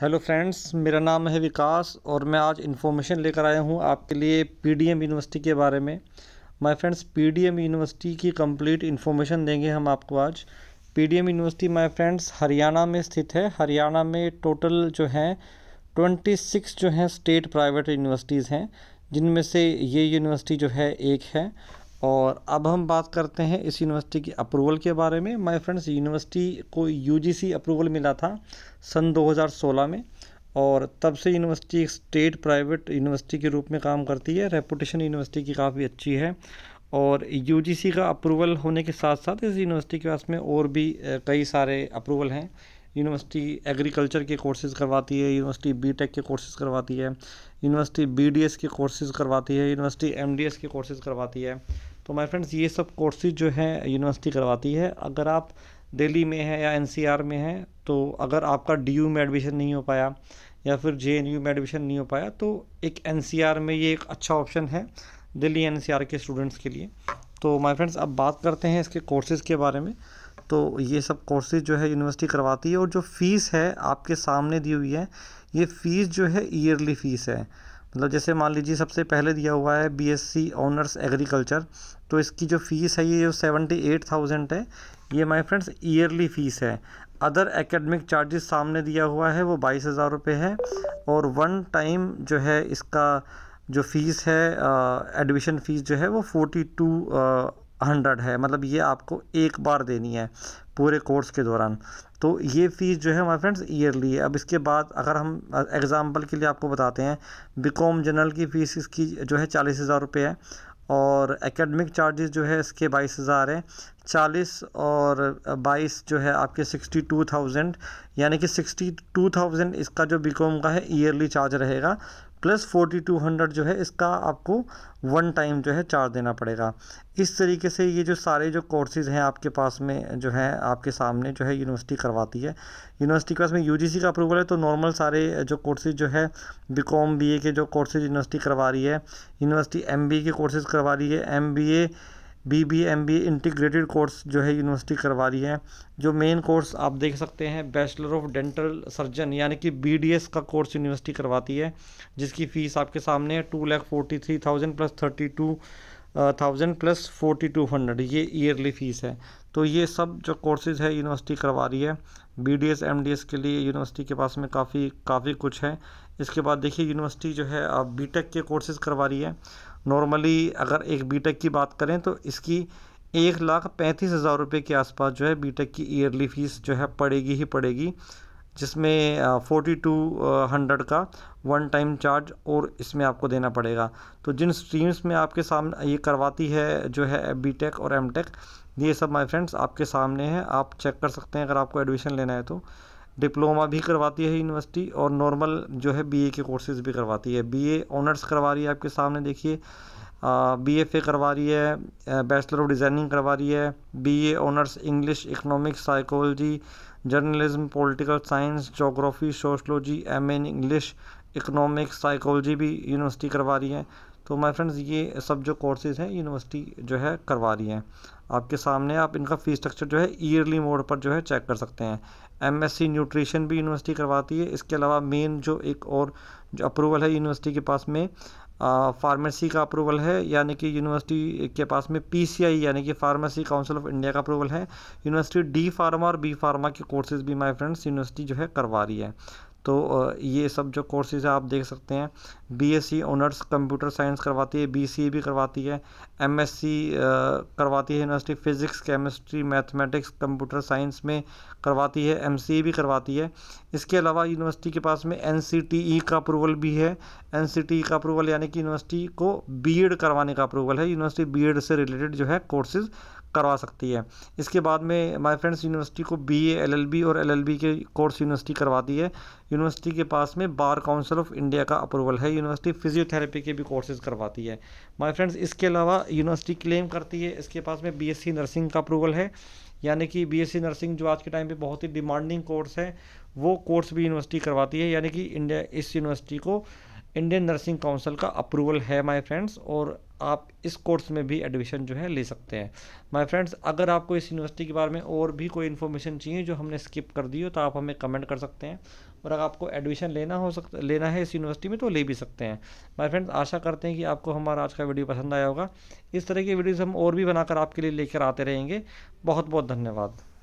hello friends मेरा नाम है विकास और मैं आज इन्फॉर्मेशन लेकर आया हूँ आपके लिए पीडीएम यूनिवर्सिटी के बारे में माय फ्रेंड्स पीडीएम यूनिवर्सिटी की कंप्लीट इन्फॉर्मेशन देंगे हम आपको आज PDM university my friends Haryana में स्थित है हरियाणा में टोटल जो हैं ट्वेंटी सिक्स जो हैं स्टेट प्राइवेट यूनिवर्सिटीज़ हैं जिनमें से ये यूनिवर्सिटी जो है एक है और अब हम बात करते हैं इस यूनिवर्सिटी के अप्रूवल के बारे में माय फ्रेंड्स यूनिवर्सिटी को यूजीसी अप्रूवल मिला था सन 2016 में और तब से यूनिवर्सिटी एक स्टेट प्राइवेट यूनिवर्सिटी के रूप में काम करती है रेपुटेशन यूनिवर्सिटी की काफ़ी अच्छी है और यूजीसी का अप्रूवल होने के साथ साथ इस यूनिवर्सिटी के पास में और भी कई सारे अप्रूवल हैं यूनिवर्सिटी एग्रीकल्चर के कोर्सेज़ करवाती है यूनिवर्सिटी बीटेक के कोर्सेज़ करवाती है यूनिवर्सिटी बीडीएस के कोर्सेज़ करवाती है यूनिवर्सिटी एमडीएस के कोर्सेज़ करवाती है तो माय फ्रेंड्स ये सब कोर्सेज जो हैं यूनिवर्सिटी करवाती है अगर आप दिल्ली में हैं या एनसीआर में हैं तो अगर आपका डी में एडमिशन नहीं हो पाया या फिर जे में एडमिशन नहीं हो पाया तो एक एन में ये एक अच्छा ऑप्शन है दिल्ली एन के स्टूडेंट्स के लिए तो माई फ्रेंड्स अब बात करते हैं इसके कोर्सेज़ के बारे में तो ये सब कोर्सेज जो है यूनिवर्सिटी करवाती है और जो फ़ीस है आपके सामने दी हुई है ये फ़ीस जो है ईयरली फ़ीस है मतलब जैसे मान लीजिए सबसे पहले दिया हुआ है बीएससी ऑनर्स एग्रीकल्चर तो इसकी जो फ़ीस है ये जो सेवेंटी एट थाउजेंड है ये माय फ्रेंड्स ईयरली फ़ीस है अदर एकेडमिक चार्जेस सामने दिया हुआ है वो बाईस हज़ार रुपये है और वन टाइम जो है इसका जो फ़ीस है एडमिशन फ़ीस जो है वो फोर्टी टू हंड्रेड है मतलब ये आपको एक बार देनी है पूरे कोर्स के दौरान तो ये फ़ीस जो है हमारे फ्रेंड्स ईयरली है अब इसके बाद अगर हम एग्ज़ाम्पल के लिए आपको बताते हैं बीकॉम जनरल की फ़ीस इसकी जो है चालीस हज़ार रुपये है और एकेडमिक चार्जेस जो है इसके बाईस हज़ार हैं चालीस और बाईस जो है आपके सिक्सटी टू थाउजेंड यानी कि सिक्सटी टू थाउजेंड इसका जो बीकॉम का है ईयरली चार्ज रहेगा प्लस 4200 जो है इसका आपको वन टाइम जो है चार्ज देना पड़ेगा इस तरीके से ये जो सारे जो कोर्सेज़ हैं आपके पास में जो है आपके सामने जो है यूनिवर्सिटी करवाती है यूनिवर्सिटी के पास में यूजीसी का अप्रूवल है तो नॉर्मल सारे जो कोर्सेज जो है बी कॉम के जो कोर्सेज यूनिवर्सिटी करवा रही है यूनिवर्सिटी एम के कोर्सेज़ करवा रही है M B B M B integrated course जो है यूनिवर्सिटी करवा रही है जो मेन कोर्स आप देख सकते हैं बैचलर ऑफ डेंटल सर्जन यानी कि बी डी एस का कोर्स यूनिवर्सिटी करवाती है जिसकी फ़ीस आपके सामने है two lakh forty three thousand plus thirty two thousand plus forty two hundred ये ईयरली फ़ीस है तो ये सब जो कोर्सेज है यूनिवर्सिटी करवा रही है B D S M D S के लिए यूनिवर्सिटी के पास में काफ़ी काफ़ी कुछ है इसके बाद देखिए यूनिवर्सिटी जो है बी टेक के कोर्सेज़ करवा रही है नॉर्मली अगर एक बीटेक की बात करें तो इसकी एक लाख पैंतीस हज़ार रुपये के आसपास जो है बीटेक की ईयरली फ़ीस जो है पड़ेगी ही पड़ेगी जिसमें फोर्टी टू हंड्रेड का वन टाइम चार्ज और इसमें आपको देना पड़ेगा तो जिन स्ट्रीम्स में आपके सामने ये करवाती है जो है बी टेक और एम टेक ये सब माई फ्रेंड्स आपके सामने हैं आप चेक कर सकते हैं अगर आपको एडमिशन लेना है तो डिप्लोमा भी करवाती है यूनिवर्सिटी और नॉर्मल जो है बीए के कोर्सेज़ भी करवाती है बीए ऑनर्स करवा रही है आपके सामने देखिए बी एफ ए करवा रही है बैचलर ऑफ डिज़ाइनिंग करवा रही है B honours English economics psychology journalism political science geography sociology M N English economics psychology भी यूनिवर्सिटी करवा रही है तो माय फ्रेंड्स ये सब जो कोर्सेज़ हैं यूनिवर्सिटी जो है करवा रही हैं आपके सामने आप इनका फ़ी स्ट्रक्चर जो है ईयरली मोड पर जो है चेक कर सकते हैं एमएससी न्यूट्रिशन भी यूनिवर्सिटी करवाती है इसके अलावा मेन जो एक और जो अप्रूवल है यूनिवर्सिटी के पास में फार्मेसी का अप्रूवल है यानी कि यूनिवर्सिटी के पास में पीसीआई यानी कि फार्मेसी काउंसिल ऑफ इंडिया का अप्रूवल है यूनिवर्सिटी डी फार्मा और बी फार्मा के कोर्सेज भी माय फ्रेंड्स यूनिवर्सिटी जो है करवा रही है तो ये सब जो कोर्सेज़ हैं आप देख सकते हैं बीएससी ऑनर्स कंप्यूटर साइंस करवाती है बीसीए e भी करवाती है एमएससी करवाती है university physics chemistry mathematics computer science में करवाती है एमसीए e भी करवाती है इसके अलावा यूनिवर्सिटी के पास में एनसीटीई e का अप्रूवल भी है एनसीटीई का अप्रूवल यानी कि यूनिवर्सिटी को एड करवाने का अप्रूवल है यूनिवर्सिटी एड से रिलेटेड जो है कोर्सेज़ करवा सकती है इसके बाद में माय फ्रेंड्स यूनिवर्सिटी को बीए एलएलबी और एलएलबी के कोर्स यूनिवर्सिटी करवाती है यूनिवर्सिटी के पास में बार काउंसिल ऑफ इंडिया का अप्रूवल है यूनिवर्सिटी फिजियोथेरेपी के भी कोर्सेज करवाती है माय फ्रेंड्स इसके अलावा यूनिवर्सिटी क्लेम करती है इसके पास में बीएससी नर्सिंग का अप्रूवल है यानी कि बीएससी नर्सिंग जो आज के टाइम पर बहुत ही डिमांडिंग कोर्स है वो कोर्स भी यूनिवर्सिटी करवाती है यानी कि इंडिया इस यूनिवर्सिटी को इंडियन नर्सिंग काउंसिल का अप्रूवल है माय फ्रेंड्स और आप इस कोर्स में भी एडमिशन जो है ले सकते हैं माय फ्रेंड्स अगर आपको इस यूनिवर्सिटी के बारे में और भी कोई इन्फॉर्मेशन चाहिए जो हमने स्किप कर दी हो तो आप हमें कमेंट कर सकते हैं और अगर आपको एडमिशन लेना हो सकता लेना है इस यूनिवर्सिटी में तो ले भी सकते हैं माय फ्रेंड्स आशा करते हैं कि आपको हमारा आज का वीडियो पसंद आया होगा इस तरह की वीडियोज़ हम और भी बनाकर आपके लिए लेकर आते रहेंगे बहुत बहुत धन्यवाद